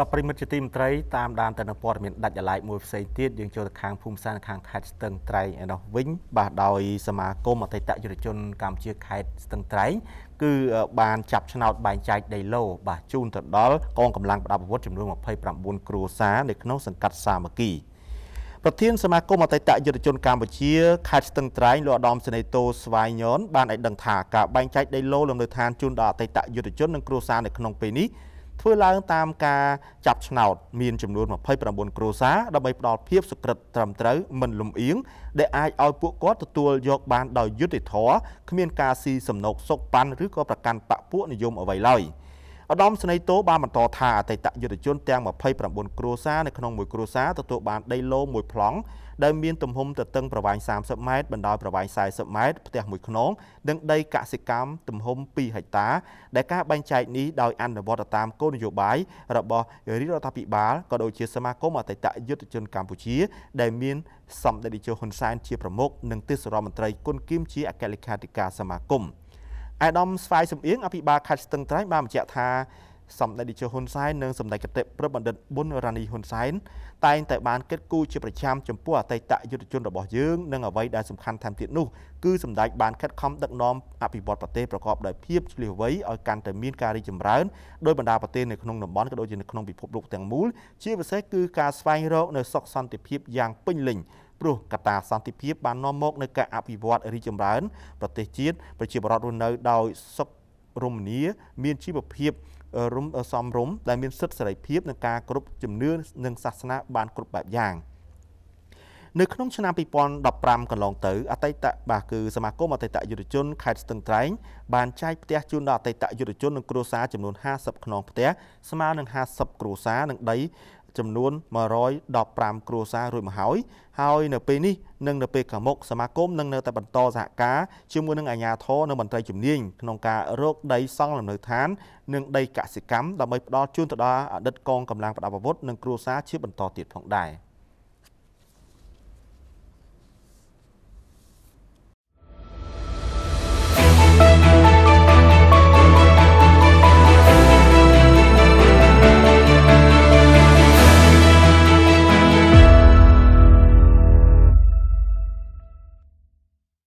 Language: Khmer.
បាទប្រិមិត្តជាទីមន្ត្រីតាមដានទៅនឹងព័ត៌មានដាច់អាឡៃមួយផ្សេងទៀតយើងចូលទៅខាងភូមិសានខាងខេត្តស្ទឹងត្រែងឯនោះវិញ បាទដោយសមាគមអតីតយុវជនកម្ពុជាខេត្តស្ទឹងត្រែងគឺបានចាប់ឆ្នោតបែងចែកដីឡូបាទជូនទៅដល់កងកម្លាំងប្រដាប់អាវុធចំនួន29គ្រួសារនៅក្នុងសង្កាត់សាមគ្គីប្រធានសមាគមអតីតយុវជនកម្ពុជាខេត្តស្ទឹងត្រែងលោកឧត្តមសេនីយ៍តូស្វាយញនបានឲ្យដឹងថាការបែងចែកដីឡូលំនៅឋានជូនដល់អតីតយុវជននិងគ្រួសារនៅក្នុងពេលនេះធ្វើឡើងតាមការចាប់ឆ្នោត មានចំនួន29គ្រួសារដើម្បីផ្ដល់ភាពសុក្រិតត្រឹមត្រូវមិនលំអៀងដែលអាចឲ្យពួកគាត់ទទួលយកបានដោយយុត្តិធម៌គ្មានការស៊ីសំណោកសុកប៉ាន់ឬក៏ប្រកាន់បកពួកនិយមអ្វីឡើយ។ឧត្តមស្នេហ៍តោបានបន្តថាអតីតយុទ្ធជនទាំង29គ្រួសារនៅក្នុងមួយគ្រួសារទទួលបានដីឡូមួយប្លង់ដែលមានទំហំទទឹងប្រវែង30ម៉ែត្របណ្ដោយប្រវែង40ម៉ែត្រផ្ទះមួយខ្នងនិងដីកសិកម្មទំហំ2ហិកតា ដែលការបែងចែកនេះដោយអនុវត្តតាមគោលនយោបាយរបស់រាជរដ្ឋាភិបាលក៏ដូចជាសមាគមអតីតយុទ្ធជនកម្ពុជា ដែលមានសម្ដេចតេជោហ៊ុនសែនជាប្រមុខនិងទេសរដ្ឋមន្ត្រីគុនគីមជាអគ្គលេខាធិការសមាគម។អាដាមស្វាយសំអៀងអភិបាលខេត្តស្ទឹងត្រែងបានបញ្ជាក់ថាសម្ដេចតេជោហ៊ុនសែននិងសម្ដេចគតិប្រពន្ធបណ្ឌិតប៊ុនរ៉ានីហ៊ុនសែនតែងតែបានកិត្តគូជាប្រចាំចំពោះអតីតយុទ្ធជនរបស់យើងនិងអ្វីដែលសំខាន់ថែមទៀតនោះគឺសម្ដេចបានខិតខំដឹកនាំអភិវឌ្ឍប្រទេសប្រកបដោយភាពឆ្លៀសវៃឲ្យកាន់តែមានការរីកចម្រើនដោយបណ្ដាប្រទេសនៅក្នុងតំបន់ក៏ដូចជានៅក្នុងពិភពលោកទាំងមូលជាពិសេសគឺការស្វែងរក នៅសុខសន្តិភាពយ៉ាងពេញលេញព្រោះកត្តាសន្តិភាពបាននាំមកនូវការអភិវឌ្ឍរីកចម្រើនប្រទេសជាតិប្រជាពលរដ្ឋរស់នៅ ដោយសុខរមនាមានជីវភាពរំសំរុំដែលមាន សិទ្ធិសេរីភាពក្នុងការគ្រប់ជំនឿនិងសាសនាបានគ្រប់បែបយ៉ាង។នៅក្នុងឆ្នាំ2015កន្លងទៅ អតីតបាទគឺសមាគមអតីតយុវជនខេត្តស្ទឹងត្រែងបានចែកផ្ទះជូនដល់អតីតយុវជននិងគ្រួសារចំនួន50ខ្នងផ្ទះស្មើនឹង50គ្រួសារនឹងដីចំនួន115គ្រួសាររួចមកហើយហើយនៅពេលនេះនិងនៅពេលខាងមុខសមាគមនឹងនៅតែបន្តសហការជាមួយនឹងអាជ្ញាធរនិងមន្ត្រីជំនាញក្នុងការរកដីសង់លំនៅឋាន និងដីកសិកម្មដើម្បីផ្ដល់ជូនទៅដល់អតីតកងកម្លាំងប្រដាប់អាវុធនិងគ្រួសារជាបន្តទៀតផងដែរ។